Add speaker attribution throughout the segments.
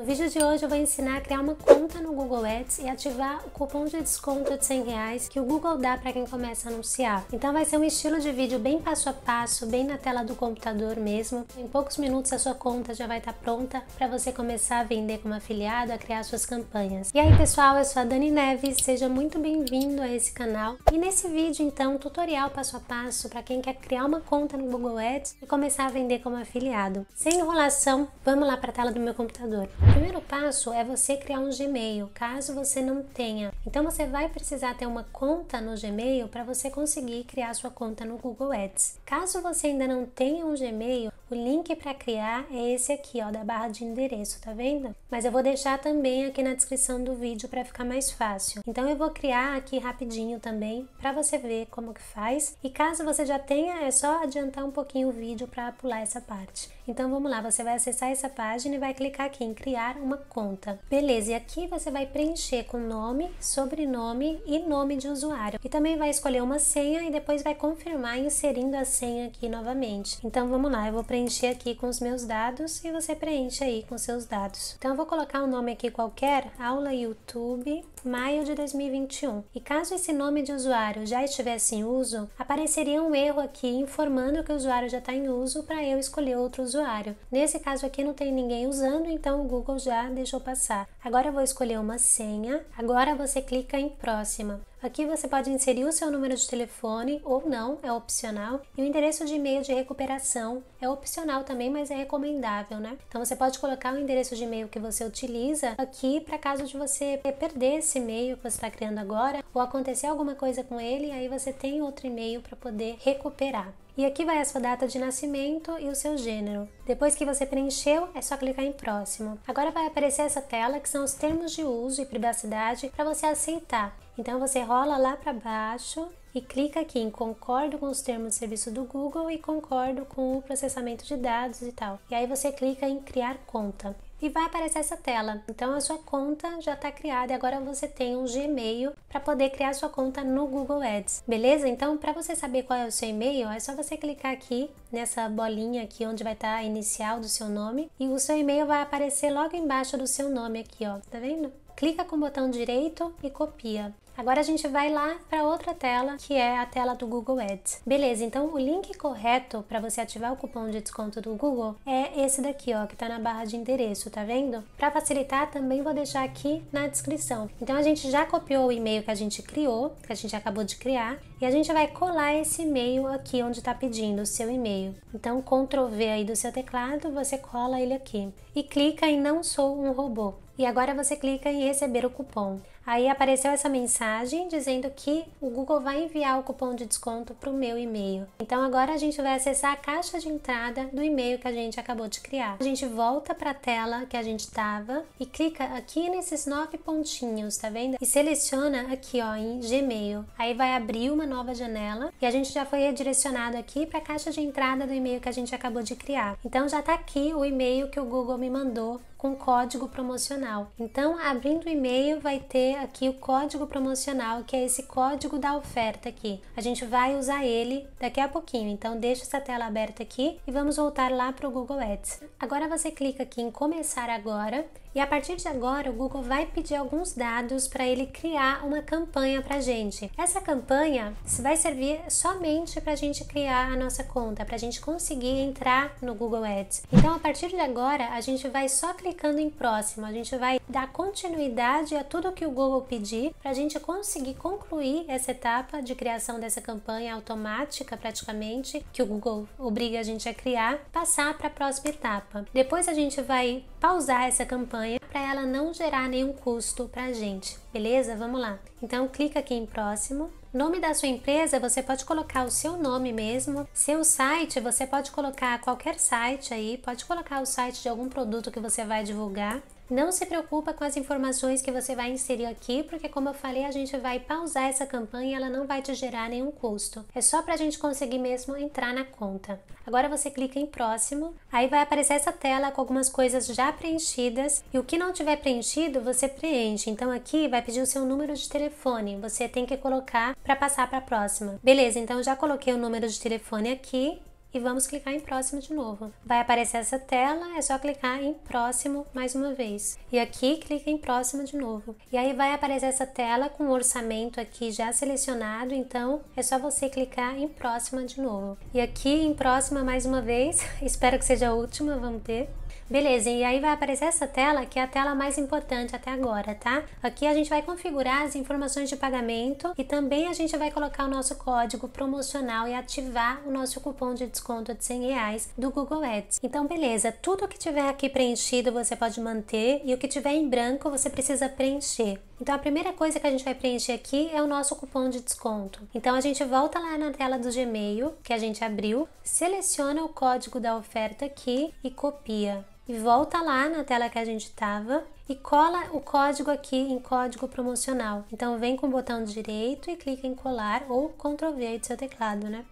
Speaker 1: No vídeo de hoje eu vou ensinar a criar uma conta no Google Ads e ativar o cupom de desconto de 100 reais que o Google dá para quem começa a anunciar. Então vai ser um estilo de vídeo bem passo a passo, bem na tela do computador mesmo. Em poucos minutos a sua conta já vai estar tá pronta para você começar a vender como afiliado, a criar suas campanhas. E aí pessoal, eu sou a Dani Neves, seja muito bem-vindo a esse canal. E nesse vídeo então, tutorial passo a passo para quem quer criar uma conta no Google Ads e começar a vender como afiliado. Sem enrolação, vamos lá para a tela do meu computador. O primeiro passo é você criar um Gmail, caso você não tenha. Então você vai precisar ter uma conta no Gmail para você conseguir criar sua conta no Google Ads. Caso você ainda não tenha um Gmail, o link para criar é esse aqui, ó, da barra de endereço, tá vendo? Mas eu vou deixar também aqui na descrição do vídeo para ficar mais fácil. Então eu vou criar aqui rapidinho também para você ver como que faz. E caso você já tenha, é só adiantar um pouquinho o vídeo para pular essa parte. Então vamos lá, você vai acessar essa página e vai clicar aqui em criar uma conta. Beleza, e aqui você vai preencher com nome, sobrenome e nome de usuário. E também vai escolher uma senha e depois vai confirmar inserindo a senha aqui novamente. Então vamos lá, eu vou preencher preencher aqui com os meus dados e você preenche aí com seus dados. Então eu vou colocar um nome aqui qualquer, aula YouTube, maio de 2021. E caso esse nome de usuário já estivesse em uso, apareceria um erro aqui informando que o usuário já está em uso para eu escolher outro usuário. Nesse caso aqui não tem ninguém usando, então o Google já deixou passar. Agora eu vou escolher uma senha. Agora você clica em próxima. Aqui você pode inserir o seu número de telefone ou não, é opcional, e o endereço de e-mail de recuperação é opcional também, mas é recomendável, né? Então você pode colocar o endereço de e-mail que você utiliza aqui para caso de você perder esse e-mail que você está criando agora ou acontecer alguma coisa com ele, aí você tem outro e-mail para poder recuperar. E aqui vai a sua data de nascimento e o seu gênero. Depois que você preencheu, é só clicar em próximo. Agora vai aparecer essa tela que são os termos de uso e privacidade para você aceitar. Então você rola lá para baixo e clica aqui em concordo com os termos de serviço do Google e concordo com o processamento de dados e tal. E aí você clica em criar conta e vai aparecer essa tela. Então a sua conta já está criada e agora você tem um Gmail para poder criar sua conta no Google Ads. Beleza? Então, para você saber qual é o seu e-mail, é só você clicar aqui nessa bolinha aqui onde vai estar tá a inicial do seu nome e o seu e-mail vai aparecer logo embaixo do seu nome aqui, ó. Tá vendo? clica com o botão direito e copia. Agora a gente vai lá para outra tela, que é a tela do Google Ads. Beleza, então o link correto para você ativar o cupom de desconto do Google é esse daqui, ó, que está na barra de endereço, tá vendo? Para facilitar, também vou deixar aqui na descrição. Então a gente já copiou o e-mail que a gente criou, que a gente acabou de criar, e a gente vai colar esse e-mail aqui onde está pedindo o seu e-mail. Então Ctrl V aí do seu teclado, você cola ele aqui e clica em não sou um robô e agora você clica em receber o cupom. Aí apareceu essa mensagem dizendo que o Google vai enviar o cupom de desconto para o meu e-mail. Então agora a gente vai acessar a caixa de entrada do e-mail que a gente acabou de criar. A gente volta para a tela que a gente estava e clica aqui nesses nove pontinhos, tá vendo? E seleciona aqui ó em Gmail. Aí vai abrir uma nova janela e a gente já foi redirecionado aqui para a caixa de entrada do e-mail que a gente acabou de criar. Então já está aqui o e-mail que o Google me mandou com código promocional. Então, abrindo o e-mail, vai ter aqui o código promocional, que é esse código da oferta aqui. A gente vai usar ele daqui a pouquinho, então deixa essa tela aberta aqui e vamos voltar lá para o Google Ads. Agora você clica aqui em começar agora e a partir de agora, o Google vai pedir alguns dados para ele criar uma campanha para gente. Essa campanha vai servir somente para a gente criar a nossa conta, para a gente conseguir entrar no Google Ads. Então, a partir de agora, a gente vai só clicando em próximo, a gente vai dar continuidade a tudo que o Google pedir para a gente conseguir concluir essa etapa de criação dessa campanha automática, praticamente, que o Google obriga a gente a criar, passar para a próxima etapa. Depois a gente vai pausar essa campanha para ela não gerar nenhum custo para a gente, beleza? Vamos lá. Então clica aqui em próximo. Nome da sua empresa, você pode colocar o seu nome mesmo. Seu site, você pode colocar qualquer site aí, pode colocar o site de algum produto que você vai divulgar. Não se preocupa com as informações que você vai inserir aqui, porque como eu falei, a gente vai pausar essa campanha e ela não vai te gerar nenhum custo. É só para a gente conseguir mesmo entrar na conta. Agora você clica em próximo, aí vai aparecer essa tela com algumas coisas já preenchidas e o que não tiver preenchido você preenche. Então aqui vai pedir o seu número de telefone, você tem que colocar para passar para a próxima. Beleza, então já coloquei o número de telefone aqui e vamos clicar em próximo de novo. Vai aparecer essa tela, é só clicar em próximo mais uma vez. E aqui clica em próximo de novo. E aí vai aparecer essa tela com o orçamento aqui já selecionado, então é só você clicar em próxima de novo. E aqui em próxima mais uma vez, espero que seja a última, vamos ver. Beleza, e aí vai aparecer essa tela, que é a tela mais importante até agora, tá? Aqui a gente vai configurar as informações de pagamento e também a gente vai colocar o nosso código promocional e ativar o nosso cupom de desconto desconto de 100 reais do Google Ads. Então, beleza, tudo que tiver aqui preenchido você pode manter e o que tiver em branco você precisa preencher. Então, a primeira coisa que a gente vai preencher aqui é o nosso cupom de desconto. Então, a gente volta lá na tela do Gmail que a gente abriu, seleciona o código da oferta aqui e copia. E volta lá na tela que a gente estava e cola o código aqui em código promocional. Então vem com o botão direito e clica em colar ou Ctrl V do seu teclado, né?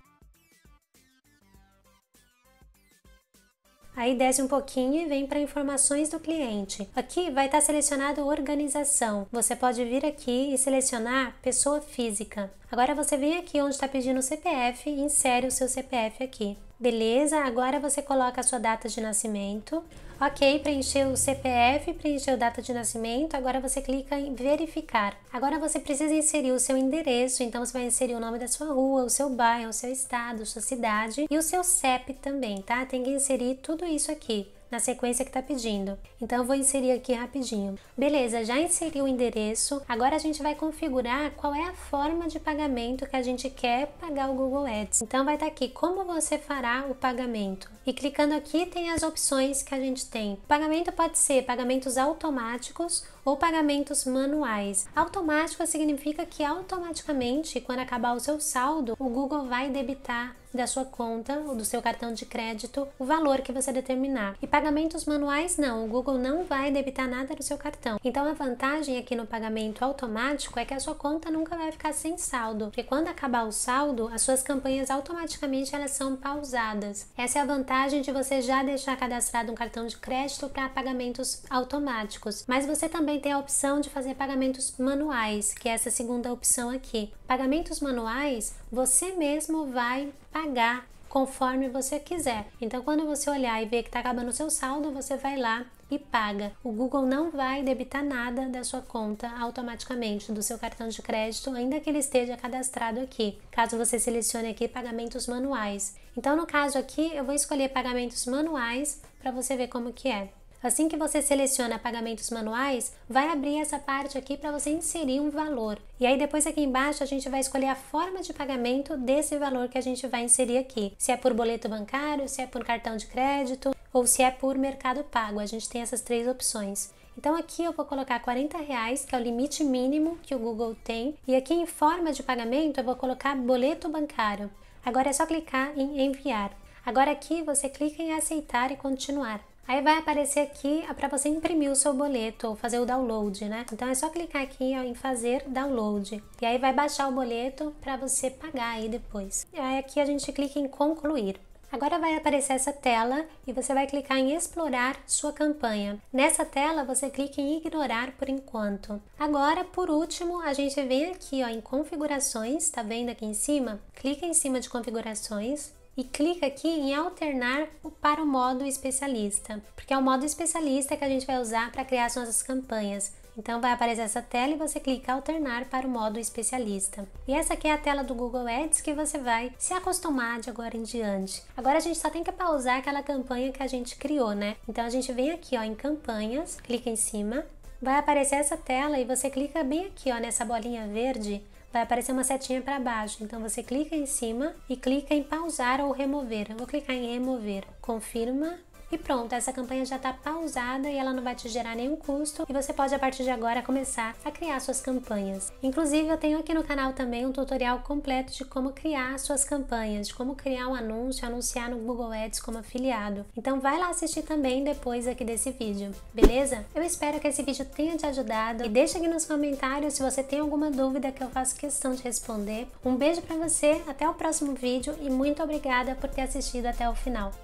Speaker 1: Aí desce um pouquinho e vem para informações do cliente. Aqui vai estar tá selecionado organização. Você pode vir aqui e selecionar pessoa física. Agora você vem aqui onde está pedindo o CPF e insere o seu CPF aqui. Beleza? Agora você coloca a sua data de nascimento. Ok, preencheu o CPF, preencheu a data de nascimento. Agora você clica em verificar. Agora você precisa inserir o seu endereço, então você vai inserir o nome da sua rua, o seu bairro, o seu estado, sua cidade e o seu CEP também, tá? Tem que inserir tudo isso aqui na sequência que está pedindo. Então eu vou inserir aqui rapidinho. Beleza, já inseri o endereço. Agora a gente vai configurar qual é a forma de pagamento que a gente quer pagar o Google Ads. Então vai estar tá aqui como você fará o pagamento. E clicando aqui tem as opções que a gente tem. O pagamento pode ser pagamentos automáticos ou pagamentos manuais. Automático significa que automaticamente, quando acabar o seu saldo, o Google vai debitar da sua conta ou do seu cartão de crédito o valor que você determinar. E pagamentos manuais não, o Google não vai debitar nada no seu cartão. Então a vantagem aqui no pagamento automático é que a sua conta nunca vai ficar sem saldo, porque quando acabar o saldo, as suas campanhas automaticamente elas são pausadas. Essa é a vantagem de você já deixar cadastrado um cartão de crédito para pagamentos automáticos. Mas você também tem a opção de fazer pagamentos manuais, que é essa segunda opção aqui. Pagamentos manuais, você mesmo vai pagar conforme você quiser. Então, quando você olhar e ver que está acabando o seu saldo, você vai lá e paga. O Google não vai debitar nada da sua conta automaticamente do seu cartão de crédito, ainda que ele esteja cadastrado aqui. Caso você selecione aqui pagamentos manuais. Então, no caso aqui, eu vou escolher pagamentos manuais para você ver como que é. Assim que você seleciona pagamentos manuais, vai abrir essa parte aqui para você inserir um valor. E aí depois aqui embaixo a gente vai escolher a forma de pagamento desse valor que a gente vai inserir aqui. Se é por boleto bancário, se é por cartão de crédito ou se é por mercado pago. A gente tem essas três opções. Então aqui eu vou colocar 40 reais, que é o limite mínimo que o Google tem, e aqui em forma de pagamento eu vou colocar boleto bancário. Agora é só clicar em enviar. Agora aqui você clica em aceitar e continuar. Aí vai aparecer aqui é para você imprimir o seu boleto ou fazer o download, né? Então é só clicar aqui ó, em fazer download. E aí vai baixar o boleto para você pagar aí depois. E aí aqui a gente clica em concluir. Agora vai aparecer essa tela e você vai clicar em explorar sua campanha. Nessa tela você clica em ignorar por enquanto. Agora, por último, a gente vem aqui ó, em configurações, tá vendo aqui em cima? Clica em cima de configurações e clica aqui em alternar para o modo especialista, porque é o modo especialista que a gente vai usar para criar as nossas campanhas. Então vai aparecer essa tela e você clica alternar para o modo especialista. E essa aqui é a tela do Google Ads que você vai se acostumar de agora em diante. Agora a gente só tem que pausar aquela campanha que a gente criou, né? Então a gente vem aqui, ó, em campanhas, clica em cima, vai aparecer essa tela e você clica bem aqui, ó, nessa bolinha verde vai aparecer uma setinha para baixo. Então você clica em cima e clica em pausar ou remover. Eu vou clicar em remover. Confirma e pronto, essa campanha já está pausada e ela não vai te gerar nenhum custo e você pode a partir de agora começar a criar suas campanhas. Inclusive, eu tenho aqui no canal também um tutorial completo de como criar suas campanhas, de como criar um anúncio, anunciar no Google Ads como afiliado. Então vai lá assistir também depois aqui desse vídeo, beleza? Eu espero que esse vídeo tenha te ajudado e deixa aqui nos comentários se você tem alguma dúvida que eu faço questão de responder. Um beijo para você, até o próximo vídeo e muito obrigada por ter assistido até o final.